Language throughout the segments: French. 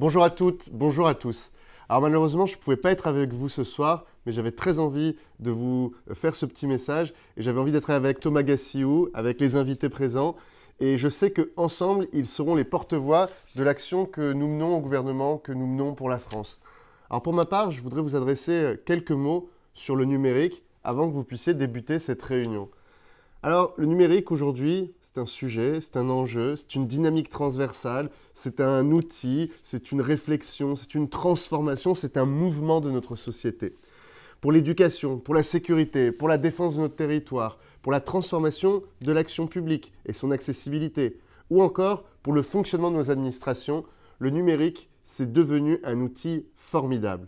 Bonjour à toutes, bonjour à tous. Alors malheureusement, je ne pouvais pas être avec vous ce soir, mais j'avais très envie de vous faire ce petit message et j'avais envie d'être avec Thomas Gassiou, avec les invités présents. Et je sais qu'ensemble, ils seront les porte-voix de l'action que nous menons au gouvernement, que nous menons pour la France. Alors pour ma part, je voudrais vous adresser quelques mots sur le numérique avant que vous puissiez débuter cette réunion. Alors, le numérique aujourd'hui, c'est un sujet, c'est un enjeu, c'est une dynamique transversale, c'est un outil, c'est une réflexion, c'est une transformation, c'est un mouvement de notre société. Pour l'éducation, pour la sécurité, pour la défense de notre territoire, pour la transformation de l'action publique et son accessibilité, ou encore pour le fonctionnement de nos administrations, le numérique, c'est devenu un outil formidable.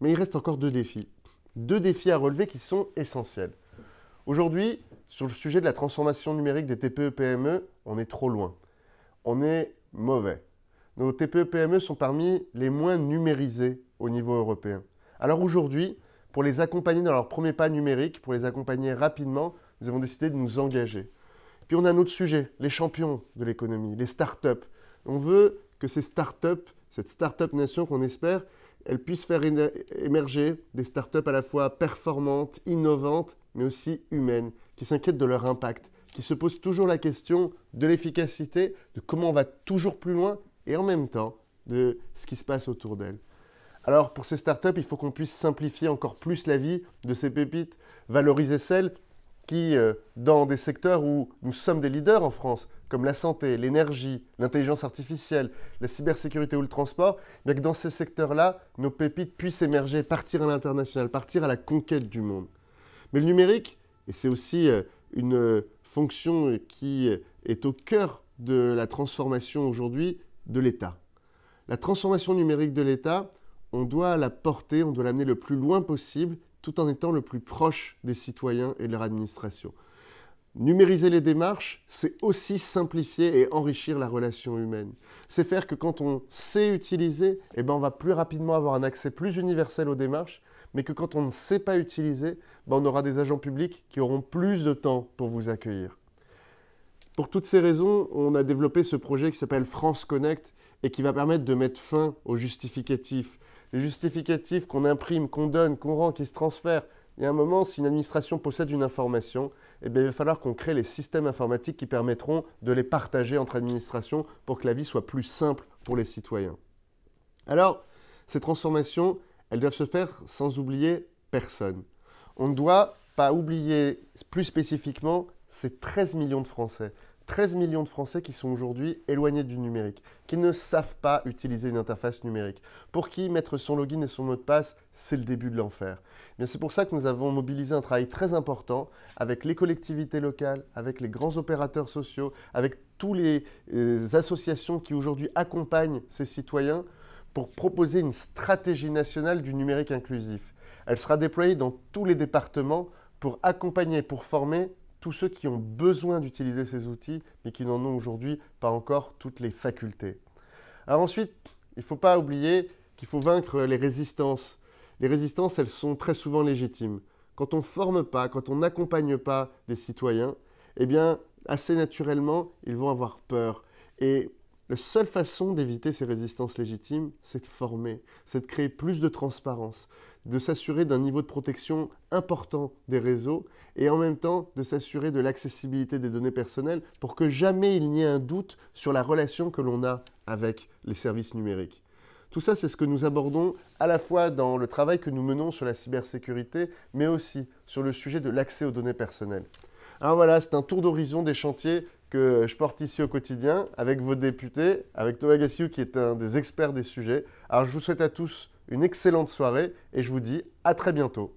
Mais il reste encore deux défis. Deux défis à relever qui sont essentiels. Aujourd'hui, sur le sujet de la transformation numérique des TPE-PME, e, on est trop loin. On est mauvais. Nos TPE-PME e sont parmi les moins numérisés au niveau européen. Alors aujourd'hui, pour les accompagner dans leur premier pas numérique, pour les accompagner rapidement, nous avons décidé de nous engager. Puis on a un autre sujet, les champions de l'économie, les startups. On veut que ces startups, cette startup nation qu'on espère, elles puissent faire émerger des startups à la fois performantes, innovantes, mais aussi humaines, qui s'inquiètent de leur impact, qui se posent toujours la question de l'efficacité, de comment on va toujours plus loin et en même temps de ce qui se passe autour d'elles. Alors pour ces startups, il faut qu'on puisse simplifier encore plus la vie de ces pépites, valoriser celles qui, euh, dans des secteurs où nous sommes des leaders en France, comme la santé, l'énergie, l'intelligence artificielle, la cybersécurité ou le transport, eh bien que dans ces secteurs-là, nos pépites puissent émerger, partir à l'international, partir à la conquête du monde. Mais le numérique, et c'est aussi euh, une fonction qui est au cœur de la transformation aujourd'hui de l'État. La transformation numérique de l'État, on doit la porter, on doit l'amener le plus loin possible tout en étant le plus proche des citoyens et de leur administration. Numériser les démarches, c'est aussi simplifier et enrichir la relation humaine. C'est faire que quand on sait utiliser, eh ben, on va plus rapidement avoir un accès plus universel aux démarches mais que quand on ne sait pas utiliser, ben, on aura des agents publics qui auront plus de temps pour vous accueillir. Pour toutes ces raisons, on a développé ce projet qui s'appelle France Connect et qui va permettre de mettre fin aux justificatifs. Les justificatifs qu'on imprime, qu'on donne, qu'on rend, qui se transfèrent. Il y a un moment, si une administration possède une information, eh bien, il va falloir qu'on crée les systèmes informatiques qui permettront de les partager entre administrations pour que la vie soit plus simple pour les citoyens. Alors, ces transformations, elles doivent se faire sans oublier personne. On ne doit pas oublier plus spécifiquement ces 13 millions de Français. 13 millions de Français qui sont aujourd'hui éloignés du numérique, qui ne savent pas utiliser une interface numérique, pour qui mettre son login et son mot de passe, c'est le début de l'enfer. Eh c'est pour ça que nous avons mobilisé un travail très important avec les collectivités locales, avec les grands opérateurs sociaux, avec toutes les euh, associations qui aujourd'hui accompagnent ces citoyens pour proposer une stratégie nationale du numérique inclusif. Elle sera déployée dans tous les départements pour accompagner, pour former tous ceux qui ont besoin d'utiliser ces outils, mais qui n'en ont aujourd'hui pas encore toutes les facultés. Alors ensuite, il ne faut pas oublier qu'il faut vaincre les résistances. Les résistances, elles sont très souvent légitimes. Quand on ne forme pas, quand on n'accompagne pas les citoyens, eh bien, assez naturellement, ils vont avoir peur. Et la seule façon d'éviter ces résistances légitimes, c'est de former, c'est de créer plus de transparence, de s'assurer d'un niveau de protection important des réseaux et en même temps de s'assurer de l'accessibilité des données personnelles pour que jamais il n'y ait un doute sur la relation que l'on a avec les services numériques. Tout ça, c'est ce que nous abordons à la fois dans le travail que nous menons sur la cybersécurité, mais aussi sur le sujet de l'accès aux données personnelles. Alors voilà, c'est un tour d'horizon des chantiers que je porte ici au quotidien avec vos députés, avec Thomas Gassiou qui est un des experts des sujets. Alors je vous souhaite à tous une excellente soirée et je vous dis à très bientôt.